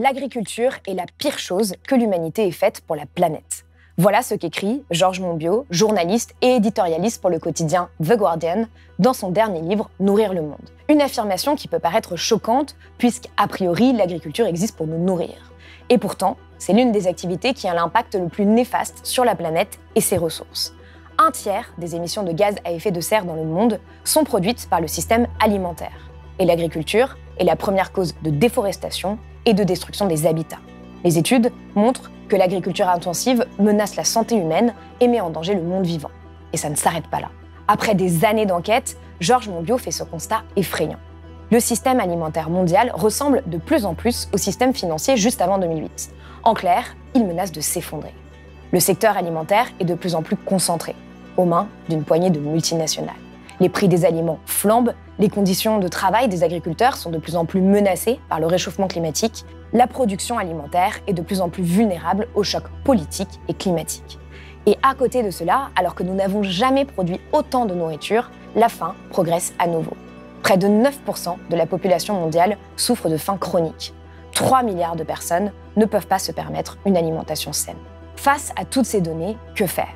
L'agriculture est la pire chose que l'humanité ait faite pour la planète. Voilà ce qu'écrit Georges Monbiot, journaliste et éditorialiste pour le quotidien The Guardian, dans son dernier livre Nourrir le monde. Une affirmation qui peut paraître choquante, puisque a priori l'agriculture existe pour nous nourrir. Et pourtant, c'est l'une des activités qui a l'impact le plus néfaste sur la planète et ses ressources. Un tiers des émissions de gaz à effet de serre dans le monde sont produites par le système alimentaire. Et l'agriculture est la première cause de déforestation, et de destruction des habitats. Les études montrent que l'agriculture intensive menace la santé humaine et met en danger le monde vivant. Et ça ne s'arrête pas là. Après des années d'enquête, Georges Monbiot fait ce constat effrayant. Le système alimentaire mondial ressemble de plus en plus au système financier juste avant 2008. En clair, il menace de s'effondrer. Le secteur alimentaire est de plus en plus concentré, aux mains d'une poignée de multinationales. Les prix des aliments flambent, les conditions de travail des agriculteurs sont de plus en plus menacées par le réchauffement climatique, la production alimentaire est de plus en plus vulnérable aux chocs politiques et climatiques. Et à côté de cela, alors que nous n'avons jamais produit autant de nourriture, la faim progresse à nouveau. Près de 9% de la population mondiale souffre de faim chronique. 3 milliards de personnes ne peuvent pas se permettre une alimentation saine. Face à toutes ces données, que faire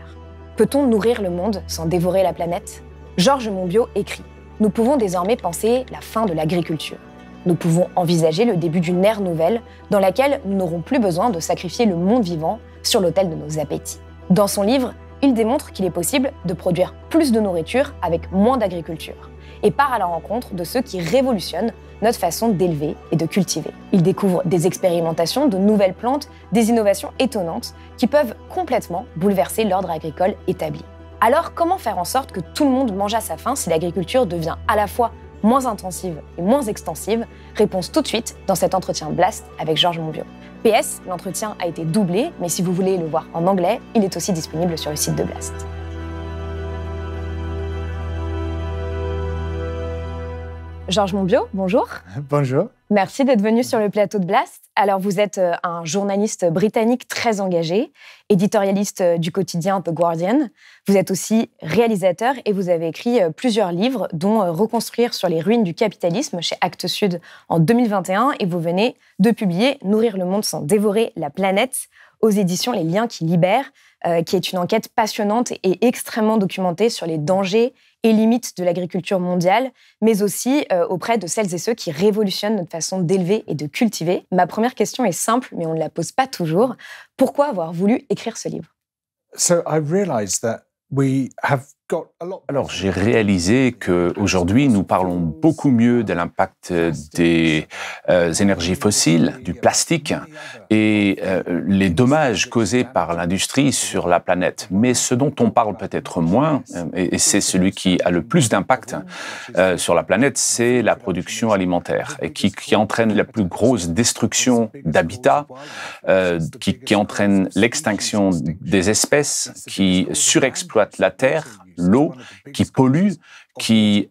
Peut-on nourrir le monde sans dévorer la planète Georges Monbiot écrit Nous pouvons désormais penser la fin de l'agriculture. Nous pouvons envisager le début d'une ère nouvelle dans laquelle nous n'aurons plus besoin de sacrifier le monde vivant sur l'autel de nos appétits. Dans son livre, il démontre qu'il est possible de produire plus de nourriture avec moins d'agriculture et part à la rencontre de ceux qui révolutionnent notre façon d'élever et de cultiver. Il découvre des expérimentations de nouvelles plantes, des innovations étonnantes qui peuvent complètement bouleverser l'ordre agricole établi. Alors comment faire en sorte que tout le monde mange à sa faim si l'agriculture devient à la fois moins intensive et moins extensive Réponse tout de suite dans cet entretien Blast avec Georges Monbiot. PS, l'entretien a été doublé, mais si vous voulez le voir en anglais, il est aussi disponible sur le site de Blast. Georges Monbiot, bonjour. Bonjour. Merci d'être venu sur le plateau de Blast. Alors, vous êtes euh, un journaliste britannique très engagé, éditorialiste euh, du quotidien The Guardian. Vous êtes aussi réalisateur et vous avez écrit euh, plusieurs livres, dont Reconstruire sur les ruines du capitalisme chez Actes Sud en 2021. Et vous venez de publier Nourrir le monde sans dévorer la planète aux éditions Les Liens qui libèrent, qui est une enquête passionnante et extrêmement documentée sur les dangers et limites de l'agriculture mondiale, mais aussi euh, auprès de celles et ceux qui révolutionnent notre façon d'élever et de cultiver. Ma première question est simple, mais on ne la pose pas toujours. Pourquoi avoir voulu écrire ce livre So I that we have alors, j'ai réalisé qu'aujourd'hui, nous parlons beaucoup mieux de l'impact des euh, énergies fossiles, du plastique et euh, les dommages causés par l'industrie sur la planète. Mais ce dont on parle peut-être moins, euh, et, c'est celui qui a le plus d'impact sur la planète, c'est la production alimentaire et qui, entraîne la plus grosse destruction d'habitats, qui, qui entraîne l'extinction des espèces, qui surexploite la terre l'eau, qui pollue, qui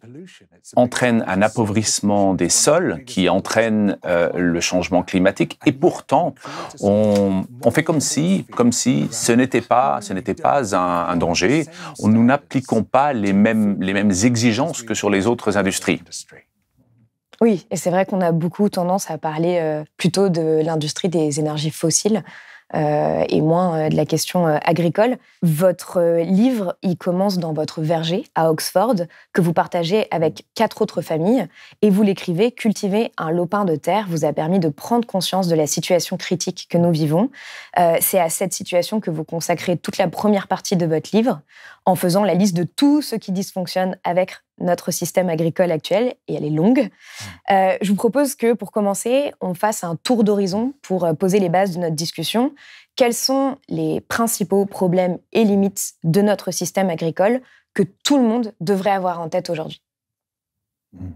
entraîne un appauvrissement des sols, qui entraîne euh, le changement climatique. Et pourtant, on, fait comme si, comme si ce n'était pas, ce n'était pas un, danger. On, nous n'appliquons pas les mêmes, les mêmes exigences que sur les autres industries. Oui, et c'est vrai qu'on a beaucoup tendance à parler euh, plutôt de l'industrie des énergies fossiles. Euh, et moins euh, de la question euh, agricole. Votre livre, il commence dans votre verger à Oxford, que vous partagez avec quatre autres familles, et vous l'écrivez Cultiver un lopin de terre vous a permis de prendre conscience de la situation critique que nous vivons. C'est à cette situation que vous consacrez toute la première partie de votre livre en faisant la liste de tout ce qui dysfonctionne avec notre système agricole actuel, et elle est longue. Euh, je vous propose que, pour commencer, on fasse un tour d'horizon pour euh, poser les bases de notre discussion. Quels sont les principaux problèmes et limites de notre système agricole que tout le monde devrait avoir en tête aujourd'hui hmm.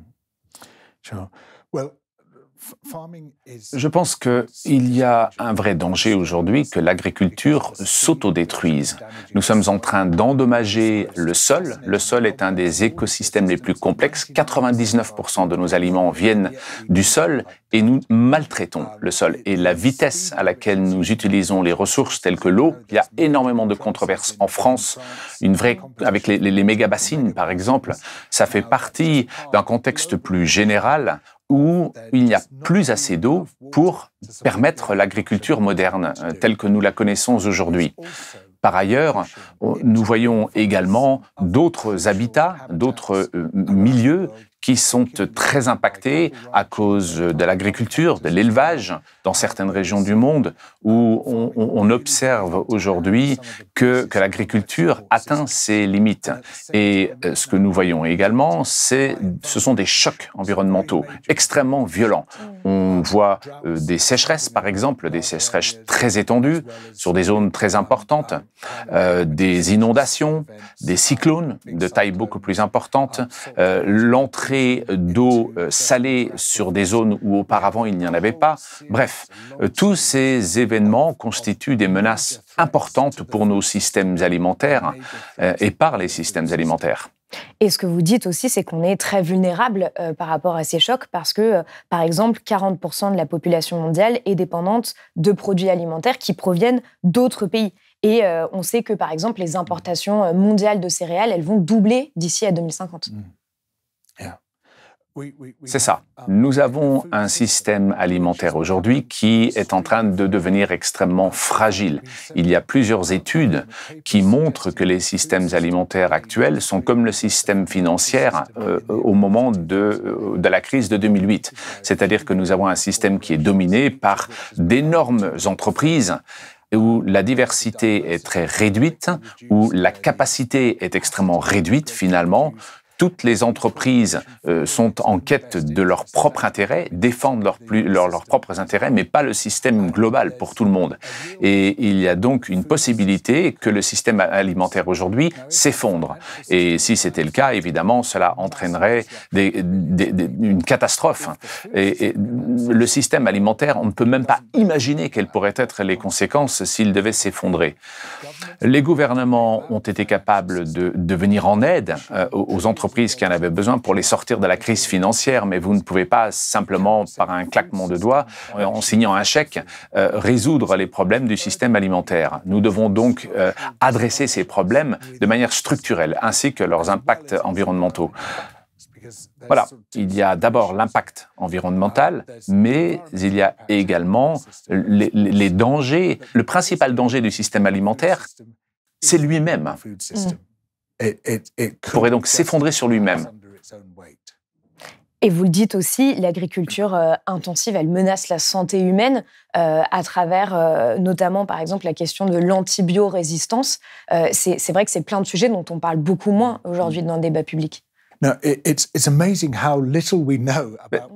Je pense qu'il y a un vrai danger aujourd'hui que l'agriculture s'autodétruise. Nous sommes en train d'endommager le sol. Le sol est un des écosystèmes les plus complexes. 99% de nos aliments viennent du sol et nous maltraitons le sol. Et la vitesse à laquelle nous utilisons les ressources telles que l'eau, il y a énormément de controverses en France. Une vraie, avec les, les méga-bassines par exemple, ça fait partie d'un contexte plus général où il n'y a plus assez d'eau pour permettre l'agriculture moderne euh, telle que nous la connaissons aujourd'hui. Par ailleurs, nous voyons également d'autres habitats, d'autres euh, milieux qui sont très impactés à cause de l'agriculture, de l'élevage dans certaines régions du monde où on, observe aujourd'hui que, que l'agriculture atteint ses limites. Et euh, ce que nous voyons également, c'est, ce sont des chocs environnementaux extrêmement violents. On voit euh, des sécheresses, par exemple, des sécheresses très étendues sur des zones très importantes, euh, des inondations, des cyclones de taille beaucoup plus importante, l'entrée d'eau euh, salée sur des zones où auparavant il n'y en avait pas. Bref, euh, tous ces événements constituent des menaces importantes pour nos systèmes alimentaires euh, et par les systèmes alimentaires. Et ce que vous dites aussi, c'est qu'on est très vulnérable par rapport à ces chocs parce que, par exemple, 40% de la population mondiale est dépendante de produits alimentaires qui proviennent d'autres pays. Et on sait que, par exemple, les importations mondiales de céréales, elles vont doubler d'ici à 2050. C'est ça. Ah, nous avons un système alimentaire aujourd'hui qui est en train de devenir extrêmement fragile. Il y a plusieurs études qui montrent que les systèmes alimentaires actuels sont comme le système financier euh, au moment de, euh, de la crise de 2008. C'est-à-dire que nous avons un système qui est dominé par d'énormes entreprises où la diversité est très réduite, où la capacité est extrêmement réduite finalement, toutes les entreprises euh, sont en quête de leurs propres intérêts, défendent leurs propres intérêts, mais pas le système global pour tout le monde. Et il y a donc une possibilité que le système alimentaire aujourd'hui s'effondre. Et si c'était le cas, évidemment, cela entraînerait une catastrophe. Et, le système alimentaire, on ne peut même pas imaginer quelles pourraient être les conséquences s'il devait s'effondrer. Les gouvernements ont été capables de, venir en aide euh, aux entreprises qui en avaient besoin pour les sortir de la crise financière, mais vous ne pouvez pas simplement, par un claquement de doigts, euh, en signant un chèque, euh, résoudre les problèmes du système alimentaire. Nous devons donc euh, adresser ces problèmes de manière structurelle, ainsi que leurs impacts environnementaux. Voilà, il y a d'abord l'impact environnemental, mais il y a également les, dangers. Le principal danger du système alimentaire, c'est lui-même pourrait donc s'effondrer sur lui-même. Et vous le dites aussi, l'agriculture euh, intensive, elle menace la santé humaine euh, à travers euh, notamment, par exemple, la question de l'antibiorésistance. c'est vrai que c'est plein de sujets dont on parle beaucoup moins aujourd'hui dans le débat public.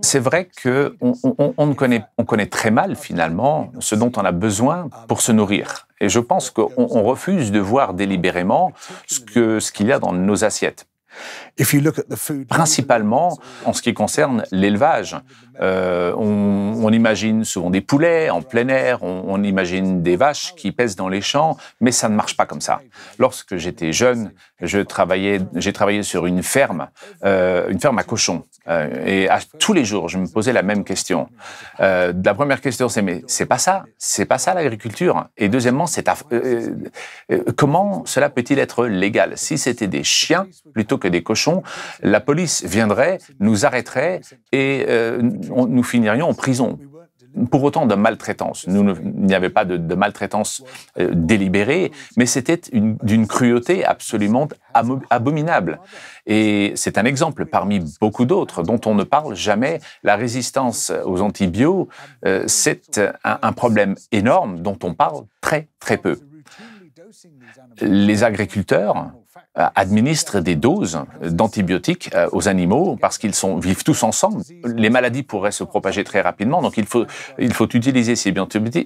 C'est vrai qu'on on, on connaît très mal finalement ce dont on a besoin pour se nourrir. Et je pense qu'on refuse de voir délibérément ce qu'il ce y a dans nos assiettes. Principalement en ce qui concerne l'élevage. Euh, on, imagine souvent des poulets en plein air, on, on, imagine des vaches qui pèsent dans les champs, mais ça ne marche pas comme ça. Lorsque j'étais jeune, je travaillais, j'ai travaillé sur une ferme, euh, une ferme à cochons. Euh, et à tous les jours, je me posais la même question. Euh, la première question, c'est mais c'est pas ça, c'est pas ça l'agriculture. Et deuxièmement, c'est euh, euh, comment cela peut-il être légal Si c'était des chiens plutôt que des cochons, la police viendrait, nous arrêterait et nous finirions en prison pour autant de maltraitance. Nous, il n'y avait pas de, maltraitance euh, délibérée, mais c'était d'une cruauté absolument abominable. Et c'est un exemple parmi beaucoup d'autres dont on ne parle jamais. La résistance aux antibiotiques, euh, c'est un, un problème énorme dont on parle très très peu. Les agriculteurs euh, administre des doses d'antibiotiques euh, aux animaux parce qu'ils sont, vivent tous ensemble. Les maladies pourraient se propager très rapidement, donc il faut, il faut utiliser ces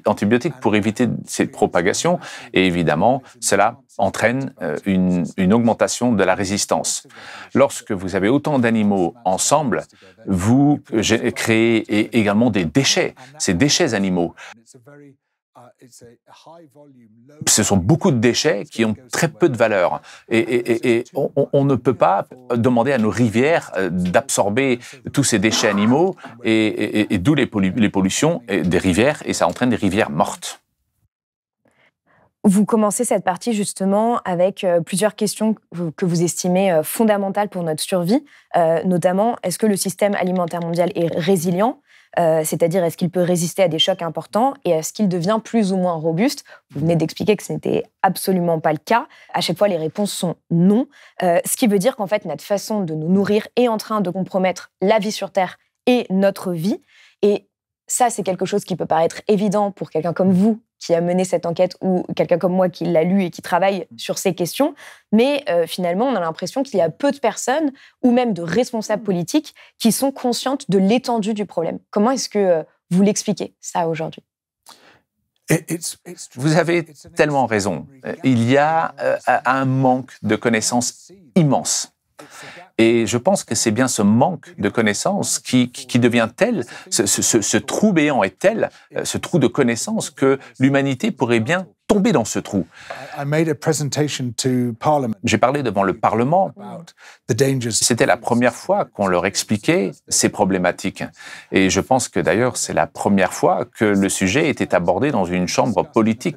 antibiotiques pour éviter cette propagation. Et évidemment, cela entraîne euh, une, une augmentation de la résistance. Lorsque vous avez autant d'animaux ensemble, vous créez également des déchets, ces déchets animaux. Uh, ce sont beaucoup de déchets qui ont très peu de valeur. Et, on, ne peut pas demander à nos rivières euh, d'absorber tous ces déchets animaux, et, d'où les, les, pollutions des rivières, et ça entraîne des rivières mortes. Vous commencez cette partie justement avec euh, plusieurs questions que vous estimez euh, fondamentales pour notre survie, notamment est-ce que le système alimentaire mondial est résilient euh, c'est-à-dire est-ce qu'il peut résister à des chocs importants et est-ce qu'il devient plus ou moins robuste Vous venez d'expliquer que ce n'était absolument pas le cas. À chaque fois, les réponses sont non, euh, ce qui veut dire qu'en fait, notre façon de nous nourrir est en train de compromettre la vie sur Terre et notre vie. Et ça, c'est quelque chose qui peut paraître évident pour quelqu'un comme vous qui a mené cette enquête ou quelqu'un comme moi qui l'a lu et qui travaille mm. sur ces questions. Mais euh, finalement, on a l'impression qu'il y a peu de personnes ou même de responsables mm. politiques qui sont conscientes de l'étendue du problème. Comment est-ce que euh, vous l'expliquez ça aujourd'hui vous avez tellement raison. Euh, il y a un manque de connaissances immense et je pense que c'est bien ce manque de connaissances qui, devient tel, ce, ce, trou béant est tel, euh, ce trou de connaissances que l'humanité pourrait bien tomber dans ce trou. J'ai parlé devant le Parlement. C'était la première fois qu'on leur expliquait ces problématiques. Et je pense que d'ailleurs, c'est la première fois que le sujet était abordé dans une chambre politique.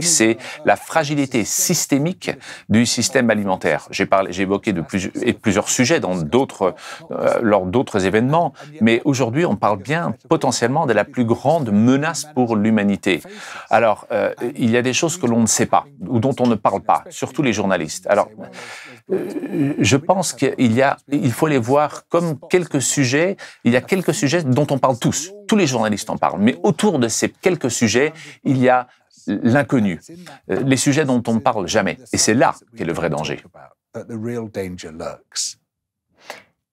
C'est la fragilité systémique du système alimentaire. J'ai parlé, évoqué de plus, plusieurs sujets dans d'autres, euh, lors d'autres événements. Mais aujourd'hui, on parle bien potentiellement de la plus grande menace pour l'humanité. Alors, euh, il y a des choses que l'on ne sait pas ou dont on ne parle pas, surtout les journalistes. Alors, euh, je pense qu'il y a, il faut les voir comme quelques sujets. Il y a quelques sujets dont on parle tous. Tous les journalistes en parlent. Mais autour de ces quelques sujets, il y a l'inconnu, euh, les sujets dont on ne parle jamais. Et c'est là qu'est le vrai danger.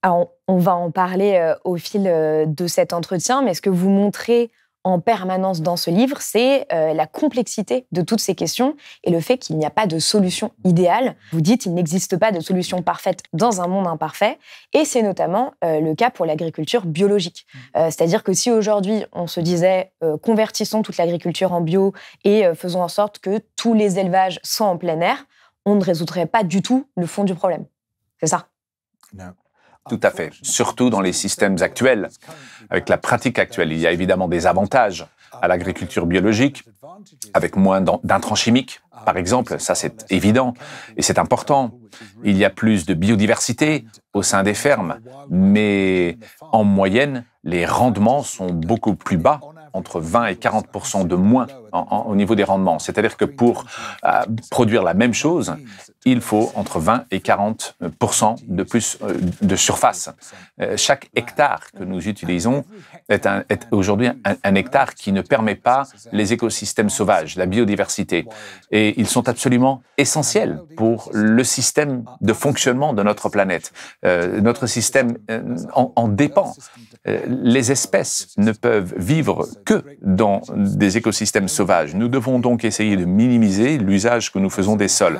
Alors, on va en parler euh, au fil de cet entretien, mais est-ce que vous montrez en permanence dans ce livre, c'est euh, la complexité de toutes ces questions et le fait qu'il n'y a pas de solution idéale. Vous dites il n'existe pas de solution parfaite dans un monde imparfait, et c'est notamment euh, le cas pour l'agriculture biologique. Mmh. Euh, c'est-à-dire que si aujourd'hui on se disait convertissons toute l'agriculture en bio et faisons en sorte que tous les élevages soient en plein air, on ne résoudrait pas du tout le fond du problème. C'est ça. Non. Tout à fait. Surtout dans les systèmes actuels. Avec la pratique actuelle, il y a évidemment des avantages à l'agriculture biologique, avec moins d'intrants chimiques, par exemple. Ça, c'est évident et c'est important. Il y a plus de biodiversité au sein des fermes, mais en moyenne, les rendements sont beaucoup plus bas entre 20 et 40 de moins au niveau des rendements. C'est-à-dire que pour euh, produire la même chose, il faut entre 20 et 40 de plus euh, de surface. Euh, chaque hectare que nous utilisons est, est aujourd'hui un, hectare qui ne permet pas les écosystèmes sauvages, la biodiversité. Et ils sont absolument essentiels pour le système de fonctionnement de notre planète. notre système en dépend. les espèces ne peuvent vivre que dans des écosystèmes sauvages. Nous devons donc essayer de minimiser l'usage que nous faisons des sols.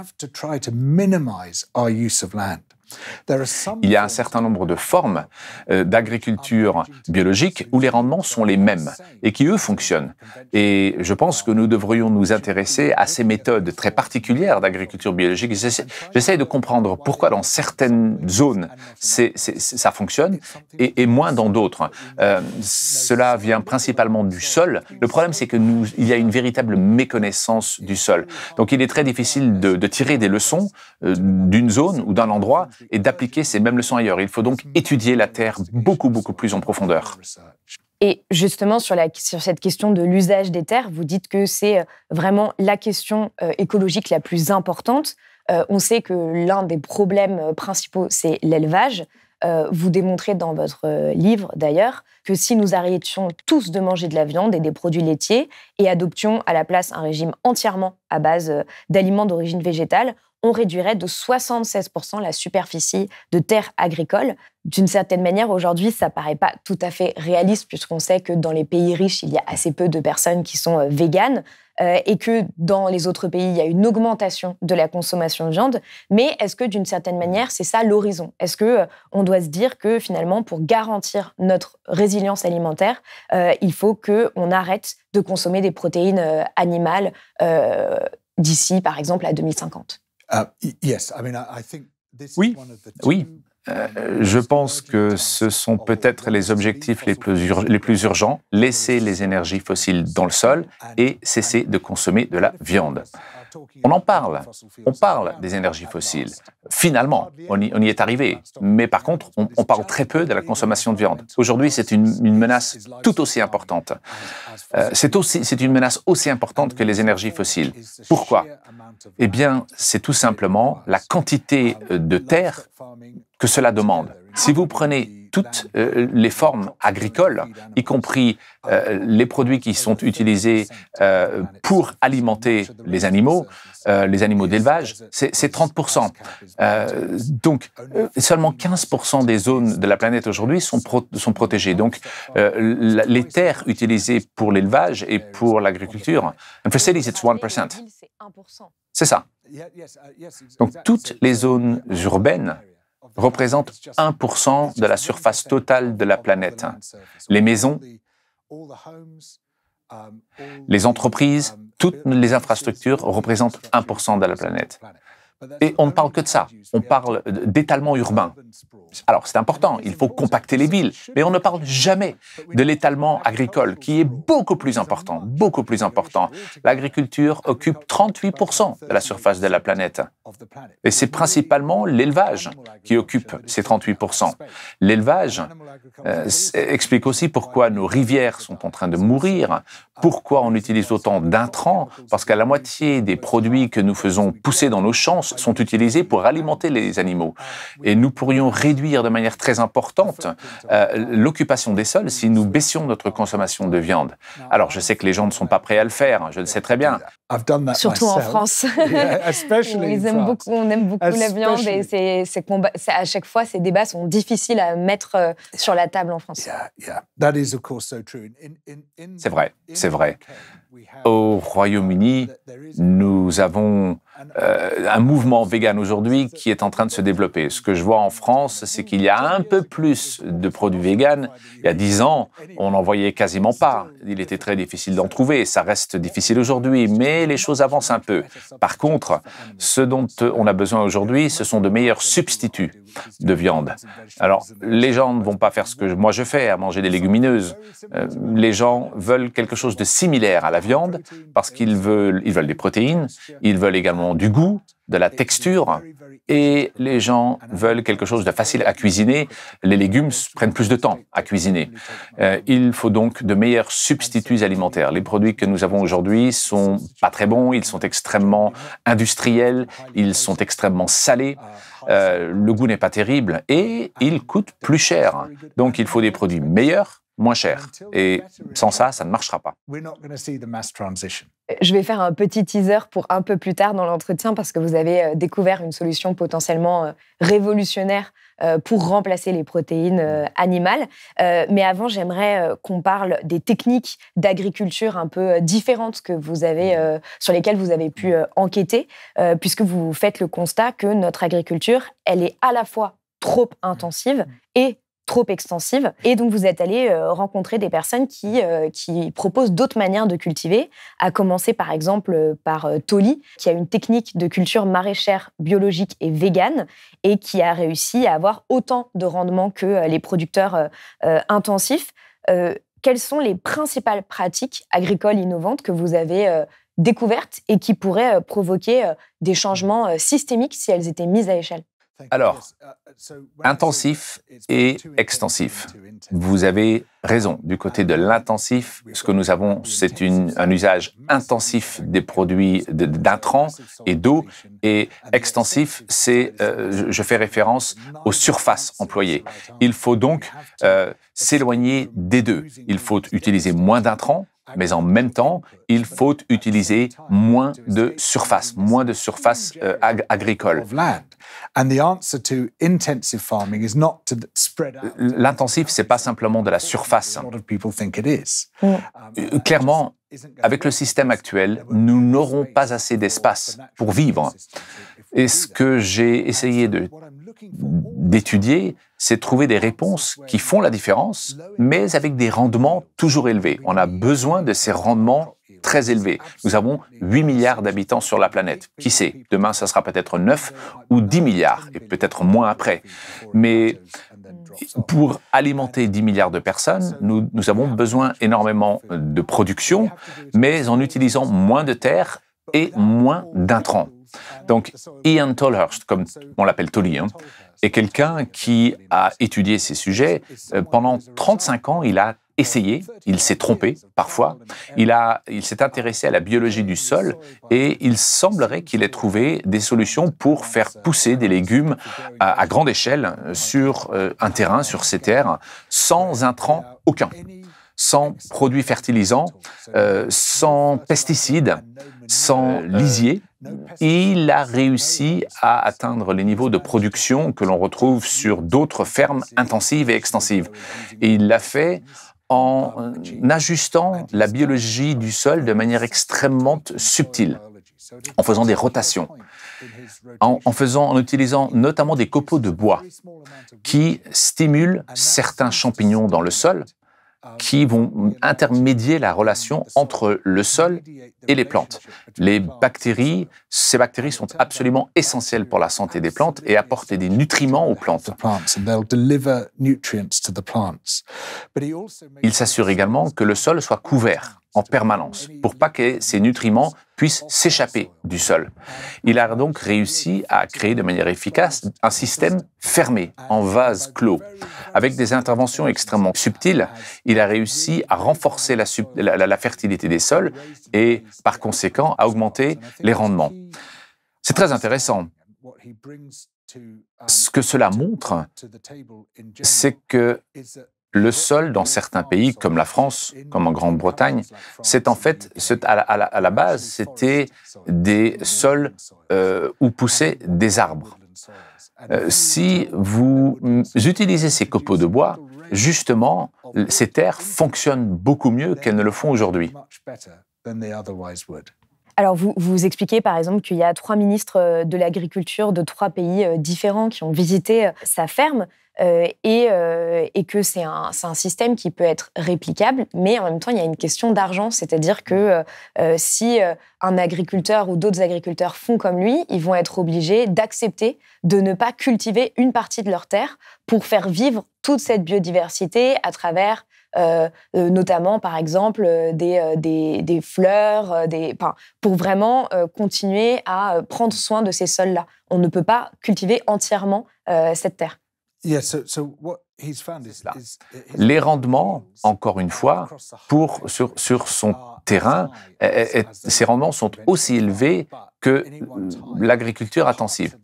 Il y a un certain nombre de formes euh, d'agriculture biologique où les rendements sont les mêmes et qui, eux, fonctionnent. Et je pense que nous devrions nous intéresser à ces méthodes très particulières d'agriculture biologique. J'essaie de comprendre pourquoi dans certaines zones ça fonctionne et, moins dans d'autres. Euh, cela vient principalement du sol. Le problème, c'est que nous, il y a une véritable méconnaissance du sol. Donc, il est très difficile de tirer des leçons euh, d'une zone ou d'un endroit et d'appliquer ces mêmes leçons ailleurs. Il faut donc mm. étudier la Terre beaucoup, beaucoup plus en profondeur. Et justement, sur, cette question de l'usage des terres, vous dites que c'est euh, vraiment la question euh, écologique la plus importante. Euh, on sait que l'un des problèmes principaux, c'est l'élevage. vous démontrez dans votre livre, d'ailleurs, que si nous arrêtions tous de manger de la viande et des produits laitiers et adoptions à la place un régime entièrement à base d'aliments d'origine végétale, on réduirait de 76% la superficie de terres agricoles. D'une certaine manière, aujourd'hui, ça paraît pas tout à fait réaliste puisqu'on sait que dans les pays riches, il y a assez peu de personnes qui sont euh, véganes euh, et que dans les autres pays, il y a une augmentation de la consommation de viande. Mais est-ce que d'une certaine manière, c'est ça l'horizon Est-ce que euh, on doit se dire que finalement, pour garantir notre résilience alimentaire, il faut que on arrête de consommer des protéines animales d'ici, par exemple, à 2050 oui, oui. Euh, je pense que ce sont peut-être les objectifs les plus, urgents, laisser les énergies fossiles dans le sol et cesser de consommer de la viande. On en parle. On parle des énergies fossiles. Finalement, on y, est arrivé. Mais par contre, on, parle très peu de la consommation de viande. Aujourd'hui, c'est une, menace tout aussi importante. Euh, c'est c'est une menace aussi importante que les énergies fossiles. Pourquoi Eh bien, c'est tout simplement la quantité euh, de terre que cela demande. Si vous prenez toutes euh, les formes agricoles, y compris euh, les produits qui sont utilisés euh, pour alimenter les animaux, les animaux d'élevage, c'est 30%. donc, seulement 15% des zones de la planète aujourd'hui sont, sont protégées. Donc, les terres utilisées pour l'élevage et pour l'agriculture, 1%. C'est ça. Donc, toutes les zones urbaines représente 1% de la surface totale de la planète. Les maisons, les entreprises, toutes les infrastructures représentent 1% de la planète. Et on ne parle que de ça. On parle d'étalement urbain. Alors c'est important, il faut compacter les villes, mais on ne parle jamais de l'étalement agricole, qui est beaucoup plus important, beaucoup plus important. L'agriculture occupe 38% de la surface de la planète. Et c'est principalement l'élevage qui occupe ces 38%. L'élevage euh, explique aussi pourquoi nos rivières sont en train de mourir, pourquoi on utilise autant d'intrants, parce qu'à la moitié des produits que nous faisons pousser dans nos champs sont utilisés pour alimenter les animaux. Et nous pourrions réduire de manière très importante euh, l'occupation des sols si nous baissions notre consommation de viande. Alors, je sais que les gens ne sont pas prêts à le faire, je le sais très bien. Surtout en France. on aime beaucoup la viande et c'est, à chaque fois, ces débats sont difficiles à mettre euh, sur la table en France. C'est vrai, c'est vrai. Au Royaume-Uni, nous avons euh, un mouvement vegan aujourd'hui qui est en train de se développer. Ce que je vois en France, c'est qu'il y a un peu plus de produits vegan. Il y a dix ans, on n'en voyait quasiment pas. Il était très difficile d'en trouver. Ça reste difficile aujourd'hui, mais les choses avancent un peu. Par contre, ce dont on a besoin aujourd'hui, ce sont de meilleurs substituts de viande. Alors, les gens ne vont pas faire ce que moi je fais, à manger des légumineuses. Euh, les gens veulent quelque chose de similaire à la viande parce qu'ils veulent, ils veulent des protéines, ils veulent également du goût, de la texture, et les gens veulent quelque chose de facile à cuisiner. Les légumes prennent plus de temps à cuisiner. Euh, il faut donc de meilleurs substituts alimentaires. Les produits que nous avons aujourd'hui sont pas très bons, ils sont extrêmement industriels, ils sont extrêmement salés. Euh, le goût n'est pas terrible et ils coûtent plus cher. Donc il faut des produits meilleurs moins cher. Et sans ça, ça ne marchera pas. Je vais faire un petit teaser pour un peu plus tard dans l'entretien parce que vous avez euh, découvert une solution potentiellement euh, révolutionnaire euh, pour remplacer les protéines animales. Mais avant, j'aimerais qu'on parle des techniques d'agriculture un peu différentes que vous avez, sur lesquelles vous avez pu enquêter, puisque vous faites le constat que notre agriculture, elle est à la fois trop intensive et trop extensive. Et donc, vous êtes allé euh, rencontrer des personnes qui, euh, qui proposent d'autres manières de cultiver, à commencer par exemple euh, par Toli, qui a une technique de culture maraîchère biologique et végane, et qui a réussi à avoir autant de rendement que les producteurs intensifs. quelles sont les principales pratiques agricoles innovantes que vous avez découvertes et qui pourraient provoquer des changements systémiques si elles étaient mises à échelle alors, uh, uh, intensif et extensif. Vous avez raison. Du côté de uh, l'intensif, ce que nous avons, c'est un usage intensif des produits d'intrants et d'eau. Et extensif, c'est, euh, je fais référence aux surfaces employées. Euh, Il faut donc s'éloigner des deux. Il faut utiliser moins d'intrants mais en même temps, il faut utiliser moins de surface, moins de surface euh, agricole. L'intensif, c'est pas simplement de la surface. Mm. Um, euh, clairement, avec le système actuel, nous n'aurons pas assez d'espace pour vivre. Et ce que j'ai essayé d'étudier, c'est trouver des réponses qui font la différence, mais avec des rendements toujours élevés. On a besoin de ces rendements très élevés. Nous avons 8 milliards d'habitants sur la planète. Qui sait, demain, ça sera peut-être 9 ou 10 milliards, et peut-être moins après. Mais Mm. Pour alimenter 10 milliards de personnes, nous, avons besoin énormément de production, mais en utilisant moins de terre et moins d'intrants. Donc, Ian tollhurst comme on l'appelle Tolly, hein, est quelqu'un qui a étudié ces sujets. Euh, pendant 35 ans, il a essayé, il s'est trompé parfois, il, a, il s'est intéressé à la biologie du sol et il semblerait qu'il ait trouvé des solutions pour faire pousser des légumes à, grande échelle sur euh, un terrain, sur ces terres, sans intrants aucun sans produits fertilisants, euh, sans pesticides, sans lisier. Il a réussi à atteindre les niveaux de production que l'on retrouve sur d'autres fermes intensives et extensives. Et il l'a fait en ah, euh, ajustant la biologie du sol de manière extrêmement subtile, en faisant des rotations, en, faisant, en utilisant notamment des copeaux de bois qui stimulent certains champignons dans le sol qui vont intermédier la relation entre le sol et les plantes. Les bactéries, ces bactéries sont absolument essentielles pour la santé des plantes et apporter des nutriments aux plantes. Il s'assure également que le sol soit couvert en permanence pour pas que ces nutriments puissent s'échapper du sol. Il a donc réussi à créer de manière efficace un système fermé, en vase clos. Avec des interventions extrêmement subtiles, il a réussi à renforcer la, la, fertilité des sols et par conséquent à augmenter les rendements. C'est très intéressant. Ce que cela montre, c'est que le sol, dans certains pays, comme la France, comme en Grande-Bretagne, c'est en fait, à la, base, c'était des sols euh, où poussaient des arbres. Euh, si vous utilisez ces copeaux de bois, justement, ces terres fonctionnent beaucoup mieux qu'elles ne le font aujourd'hui. Alors, vous, vous expliquez par exemple qu'il y a trois ministres euh, de l'agriculture de trois pays différents qui ont visité sa ferme. Euh, euh, et, que c'est un, système qui peut être réplicable, mais en même temps, il y a une question d'argent, c'est-à-dire que euh, si un agriculteur ou d'autres agriculteurs font comme lui, ils vont être obligés d'accepter de ne pas cultiver une partie de leur terre pour faire vivre toute cette biodiversité à travers notamment par exemple des, des, fleurs, pour vraiment continuer à prendre soin de ces sols-là. On ne peut pas cultiver entièrement cette terre. Les rendements, encore une fois, pour, sur, son terrain, eh, eh, eh, ces rendements sont aussi élevés que l'agriculture intensive.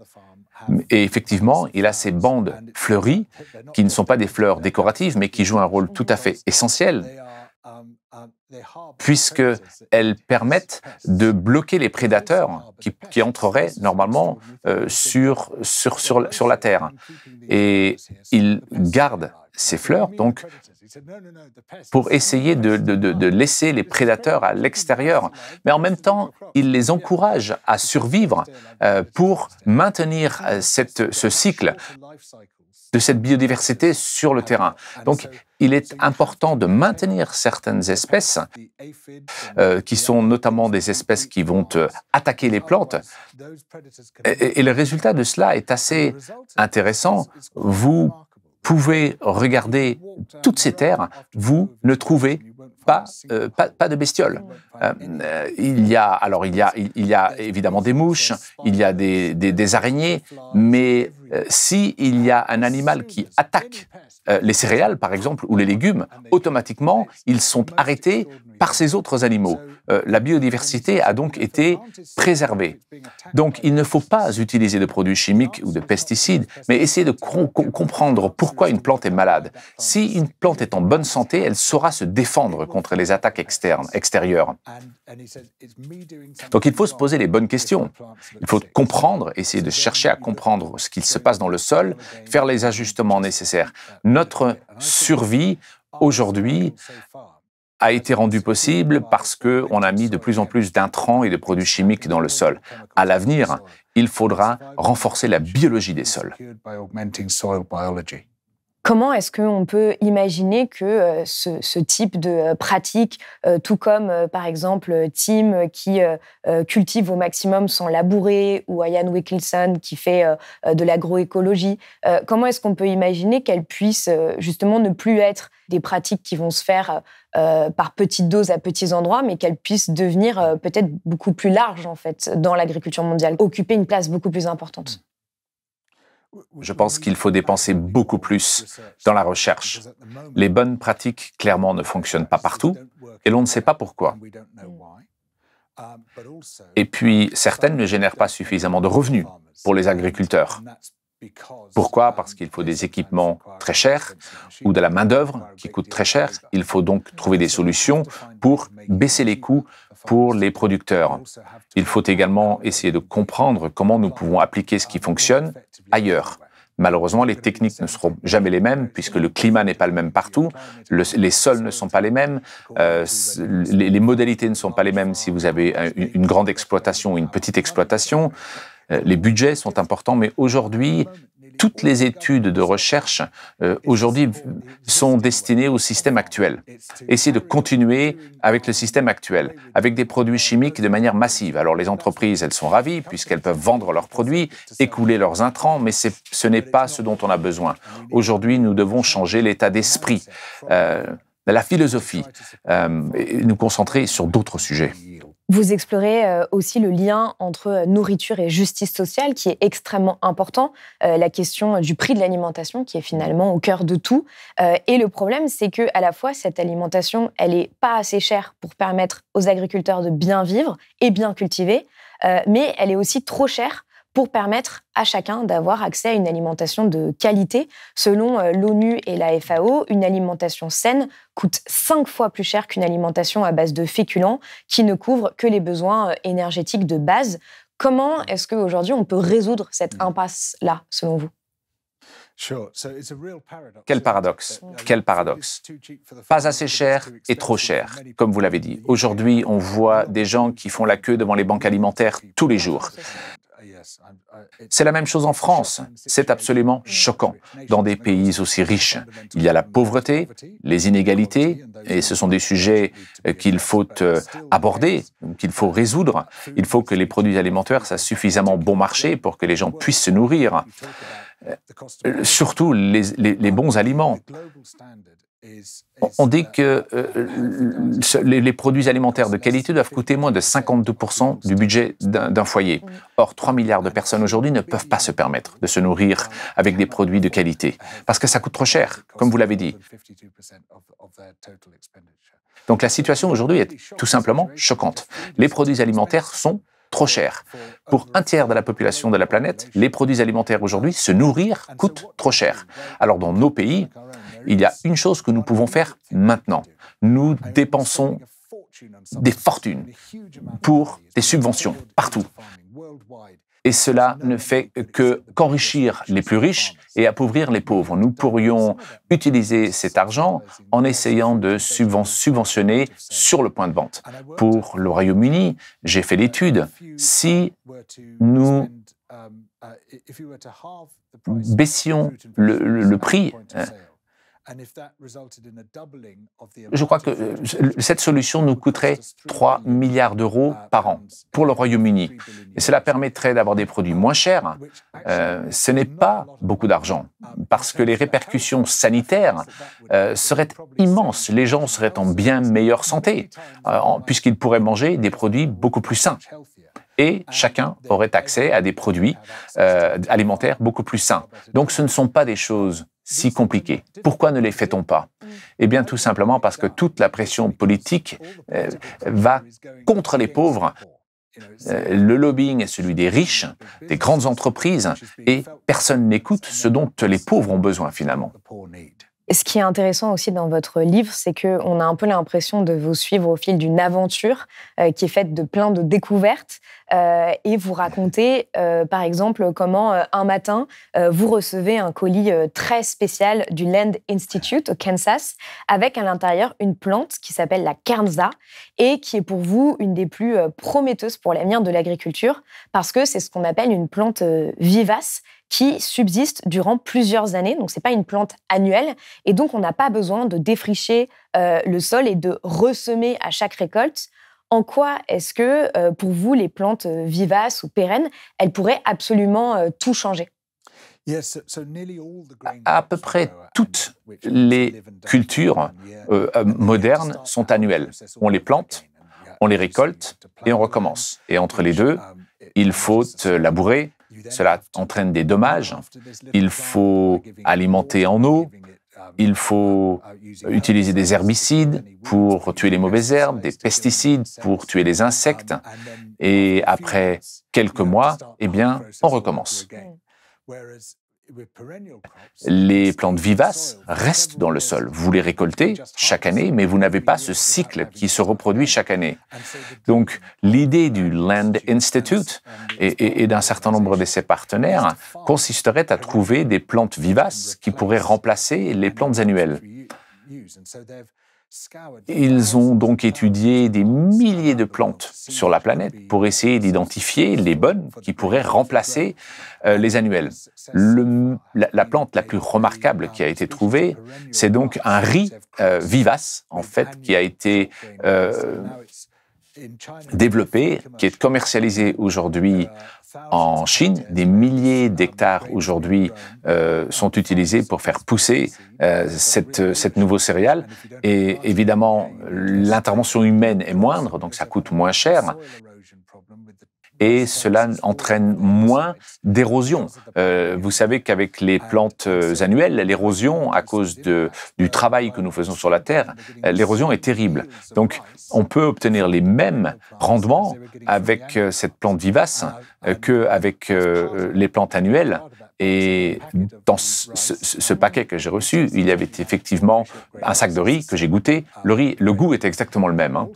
Et effectivement, il a ces bandes fleuries qui ne sont pas des fleurs décoratives, mais qui jouent un rôle tout à fait essentiel puisqu'elles permettent de bloquer les prédateurs qui, entreraient normalement euh, sur, sur, sur, la terre. Et ils gardent ces fleurs, donc, pour essayer de, laisser les prédateurs à l'extérieur. Mais en même temps, ils les encouragent à survivre euh, pour maintenir euh, cette, ce cycle de cette biodiversité sur le terrain. Donc, il est important de maintenir certaines espèces, euh, qui sont notamment des espèces qui vont euh, attaquer les plantes. Et, le résultat de cela est assez intéressant. Vous pouvez regarder toutes ces terres, vous ne trouvez pas, euh, pas, de bestioles. il y a alors il y a il, y a évidemment des mouches, il y a des, des araignées, mais euh, si il y a un animal qui attaque euh, les céréales, par exemple, ou les légumes, automatiquement, ils sont arrêtés par ces autres animaux. Euh, la biodiversité a donc été préservée. Donc, il ne faut pas utiliser de produits chimiques ou de pesticides, mais essayer de comprendre pourquoi une plante est malade. Si une plante est en bonne santé, elle saura se défendre contre les attaques externes, extérieures. Donc, il faut se poser les bonnes questions. Il faut comprendre, essayer de chercher à comprendre ce qu'il se passe dans le sol, faire les ajustements nécessaires. Notre survie aujourd'hui a été rendue possible parce qu'on a mis de plus en plus d'intrants et de produits chimiques dans le sol. À l'avenir, il faudra renforcer la biologie des sols. Comment est-ce qu'on peut imaginer que euh, ce, type de euh, pratique, euh, tout comme par exemple Tim qui cultive au maximum sans labourer ou Ian Wilkinson qui fait de l'agroécologie, comment est-ce qu'on peut imaginer qu'elles puissent justement ne plus être des pratiques qui vont se faire par petites doses à petits endroits, mais qu'elles puissent devenir peut-être beaucoup plus larges en fait dans l'agriculture mondiale, occuper une place beaucoup plus importante je pense qu'il faut dépenser beaucoup plus dans la recherche. Les bonnes pratiques, clairement, ne fonctionnent pas partout et l'on ne sait pas pourquoi. Et puis, certaines ne génèrent pas suffisamment de revenus pour les agriculteurs. Pourquoi Parce qu'il faut des équipements très chers ou de la main-d'œuvre qui coûte très cher. Il faut donc trouver des solutions pour baisser les coûts pour les producteurs. Il faut également essayer de comprendre comment nous pouvons appliquer ce qui fonctionne ailleurs. Malheureusement, les techniques ne seront jamais les mêmes puisque le climat n'est pas le même partout, les sols ne sont pas les mêmes, euh, les, modalités ne sont pas les mêmes si vous avez une grande exploitation ou une petite exploitation. Euh, les budgets sont importants, mais aujourd'hui, toutes les études de recherche euh, aujourd'hui sont destinées au système actuel. Essayer de continuer avec le système actuel, avec des produits chimiques de manière massive. Alors les entreprises, elles sont ravies puisqu'elles peuvent vendre leurs produits, écouler leurs intrants, mais ce n'est pas ce dont on a besoin. Aujourd'hui, nous devons changer l'état d'esprit, euh, la philosophie, euh, et nous concentrer sur d'autres sujets. Vous explorez euh, aussi le lien entre euh, nourriture et justice sociale qui est extrêmement important, euh, la question du prix de l'alimentation qui est finalement au cœur de tout. et le problème, c'est que à la fois cette alimentation, elle est pas assez chère pour permettre aux agriculteurs de bien vivre et bien cultiver, mais elle est aussi trop chère pour permettre à chacun d'avoir accès à une alimentation de qualité. Selon euh, l'ONU et la FAO, une alimentation saine coûte cinq fois plus cher qu'une alimentation à base de féculents qui ne couvre que les besoins euh, énergétiques de base. Comment est-ce qu'aujourd'hui on peut résoudre cette mm. impasse-là, selon vous quel paradoxe, uh, quel paradoxe. Pas assez cher et trop cher, comme vous l'avez dit. Aujourd'hui, on voit des gens qui font la queue devant les banques alimentaires tous les jours. Uh, C'est la même chose en France. C'est absolument mm. choquant. Dans des pays aussi riches, il y a la pauvreté, les inégalités, et ce sont des sujets qu'il faut euh, aborder, qu'il faut résoudre. Il faut que les produits alimentaires soient suffisamment bon marché pour que les gens puissent se nourrir euh, surtout les, bons aliments. On dit uh, que euh, euh, les, produits alimentaires de qualité doivent coûter moins de 52% du budget d'un foyer. Mm. Or, 3 milliards de personnes aujourd'hui ne peuvent pas se permettre de se nourrir avec des produits de qualité, parce que ça coûte trop cher, comme vous l'avez dit. Donc la situation aujourd'hui est tout simplement choquante. Les produits alimentaires sont trop chers. Pour un tiers de la population de la planète, les produits alimentaires aujourd'hui, se nourrir coûte trop cher. Alors dans nos pays, il y a une chose que nous pouvons faire maintenant. Nous dépensons des fortunes pour des subventions partout. Et cela ne fait que qu'enrichir les plus riches et appauvrir les pauvres. Nous pourrions utiliser cet argent en essayant de subventionner sur le point de vente. Pour le Royaume-Uni, j'ai fait l'étude. Si nous baissions le prix je crois que euh, cette solution nous coûterait 3 milliards d'euros uh, par an pour le Royaume-Uni. Et cela permettrait d'avoir des produits moins chers. Euh, ce n'est pas beaucoup d'argent, uh, parce que les répercussions sanitaires euh, seraient immenses. Les gens seraient en bien meilleure santé, puisqu'ils pourraient manger des produits beaucoup plus sains et chacun aurait accès à des produits alimentaires beaucoup plus sains. Donc ce ne sont pas des choses si compliqué. Pourquoi ne les fait-on pas Eh bien tout simplement parce que toute la pression politique euh, va contre les pauvres. Euh, le lobbying est celui des riches, des grandes entreprises, et personne n'écoute ce dont les pauvres ont besoin finalement. Ce qui est intéressant aussi dans votre livre, c'est que on a un peu l'impression de vous suivre au fil d'une aventure euh, qui est faite de plein de découvertes. Euh, et vous racontez, euh, par exemple, comment un matin vous recevez un colis très spécial du Land Institute au Kansas, avec à l'intérieur une plante qui s'appelle la Kernza et qui est pour vous une des plus prometteuses pour l'avenir de l'agriculture parce que c'est ce qu'on appelle une plante vivace qui subsiste durant plusieurs années. Donc, ce n'est pas une plante annuelle. Et donc, on n'a pas besoin de défricher euh, le sol et de ressemer à chaque récolte. En quoi est-ce que, euh, pour vous, les plantes euh, vivaces ou pérennes, elles pourraient absolument tout changer à peu près uh, toutes les cultures modernes sont annuelles. On les plante, on les récolte et on recommence. Et entre les deux, um, il faut labourer, cela entraîne des dommages. Il faut alimenter en eau. Il faut utiliser des herbicides pour tuer les mauvaises herbes, des pesticides pour tuer les insectes. Et après quelques mois, eh bien, on recommence. Les plantes vivaces restent dans le sol. Vous les récoltez chaque année, mais vous n'avez pas ce cycle qui se reproduit chaque année. Donc l'idée du Land Institute et, d'un certain nombre de ses partenaires consisterait à trouver des plantes vivaces qui pourraient remplacer les plantes annuelles. Ils ont donc étudié des milliers de plantes sur la planète pour essayer d'identifier les bonnes qui pourraient remplacer euh, les annuelles. la, plante la plus remarquable qui a été trouvée, c'est donc un riz euh, vivace, en fait, qui a été euh, développé, qui est commercialisé aujourd'hui en Chine. Des milliers d'hectares aujourd'hui euh, sont utilisés pour faire pousser euh, cette, cette nouveau céréale. Et évidemment, l'intervention humaine est moindre, donc ça coûte moins cher et cela entraîne moins d'érosion. Euh, vous savez qu'avec les plantes euh, annuelles, l'érosion, à cause de, du travail que nous faisons sur la terre, euh, l'érosion est terrible. Donc, on peut obtenir les mêmes rendements avec cette plante vivace qu'avec les plantes annuelles. Et dans ce, paquet que j'ai reçu, il y avait effectivement un sac de riz que j'ai goûté. Le riz, le goût était exactement le même. Hein.